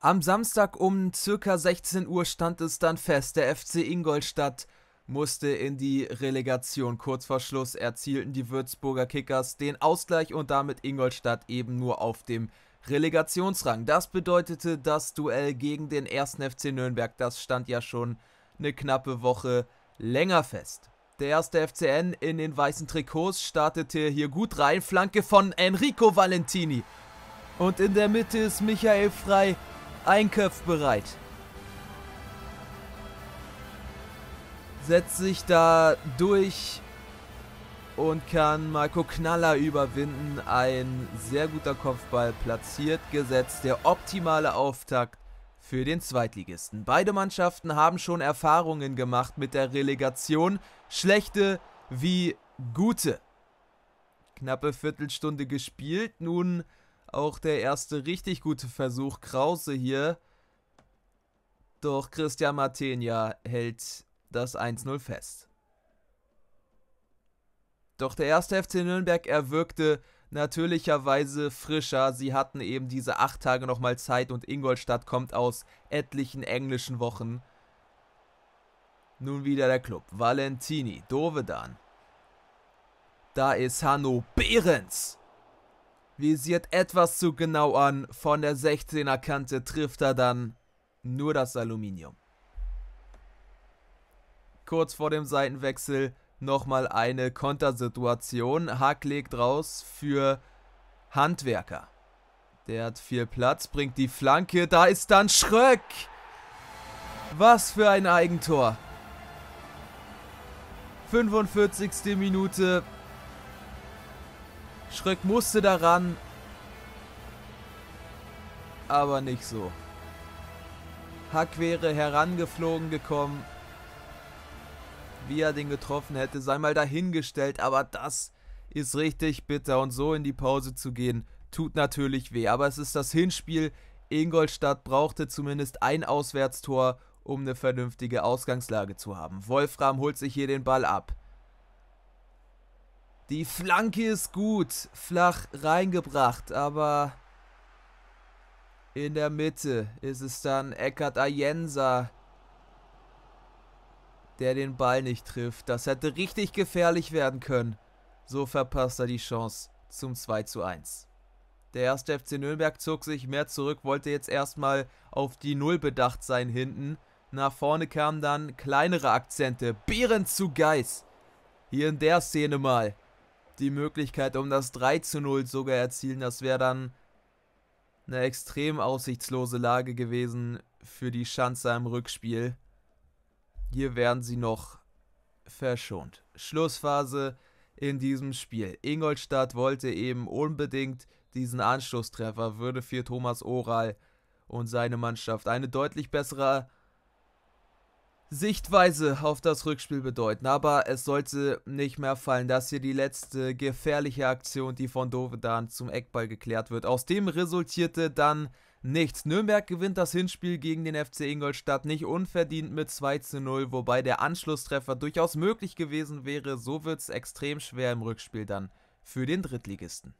Am Samstag um ca. 16 Uhr stand es dann fest, der FC Ingolstadt musste in die Relegation. Kurz vor Schluss erzielten die Würzburger Kickers den Ausgleich und damit Ingolstadt eben nur auf dem Relegationsrang. Das bedeutete das Duell gegen den 1. FC Nürnberg. Das stand ja schon eine knappe Woche länger fest. Der erste FCN in den weißen Trikots startete hier gut rein. Flanke von Enrico Valentini. Und in der Mitte ist Michael Frei Einköpf bereit. Setzt sich da durch und kann Marco Knaller überwinden. Ein sehr guter Kopfball platziert, gesetzt. Der optimale Auftakt für den Zweitligisten. Beide Mannschaften haben schon Erfahrungen gemacht mit der Relegation. Schlechte wie gute. Knappe Viertelstunde gespielt. Nun auch der erste richtig gute Versuch, Krause hier. Doch Christian Martenia hält das 1-0 fest. Doch der erste FC Nürnberg erwirkte natürlicherweise frischer. Sie hatten eben diese acht Tage nochmal Zeit und Ingolstadt kommt aus etlichen englischen Wochen. Nun wieder der Club. Valentini, Dovedan. Da ist Hanno Behrens. Visiert etwas zu genau an, von der 16er Kante trifft er dann nur das Aluminium. Kurz vor dem Seitenwechsel nochmal eine Kontersituation. Hack legt raus für Handwerker. Der hat viel Platz, bringt die Flanke. Da ist dann Schröck. Was für ein Eigentor. 45. Minute. Schreck musste daran. Aber nicht so. Hack wäre herangeflogen gekommen. Wie er den getroffen hätte, sei mal dahingestellt. Aber das ist richtig bitter. Und so in die Pause zu gehen, tut natürlich weh. Aber es ist das Hinspiel. Ingolstadt brauchte zumindest ein Auswärtstor, um eine vernünftige Ausgangslage zu haben. Wolfram holt sich hier den Ball ab. Die Flanke ist gut. Flach reingebracht, aber in der Mitte ist es dann Eckert Ayensa, der den Ball nicht trifft. Das hätte richtig gefährlich werden können. So verpasst er die Chance zum 2 zu 1. Der erste FC Nürnberg zog sich mehr zurück, wollte jetzt erstmal auf die Null bedacht sein hinten. Nach vorne kamen dann kleinere Akzente. Behrens zu Geis. Hier in der Szene mal die Möglichkeit um das 3 zu 0 sogar erzielen. Das wäre dann eine extrem aussichtslose Lage gewesen für die Schanzer im Rückspiel. Hier werden sie noch verschont. Schlussphase in diesem Spiel. Ingolstadt wollte eben unbedingt diesen Anschlusstreffer, würde für Thomas Oral und seine Mannschaft eine deutlich bessere Sichtweise auf das Rückspiel bedeuten. Aber es sollte nicht mehr fallen, dass hier die letzte gefährliche Aktion, die von Dovedan zum Eckball geklärt wird. Aus dem resultierte dann nichts. Nürnberg gewinnt das Hinspiel gegen den FC Ingolstadt nicht unverdient mit 2 zu 0, wobei der Anschlusstreffer durchaus möglich gewesen wäre. So wird es extrem schwer im Rückspiel dann für den Drittligisten.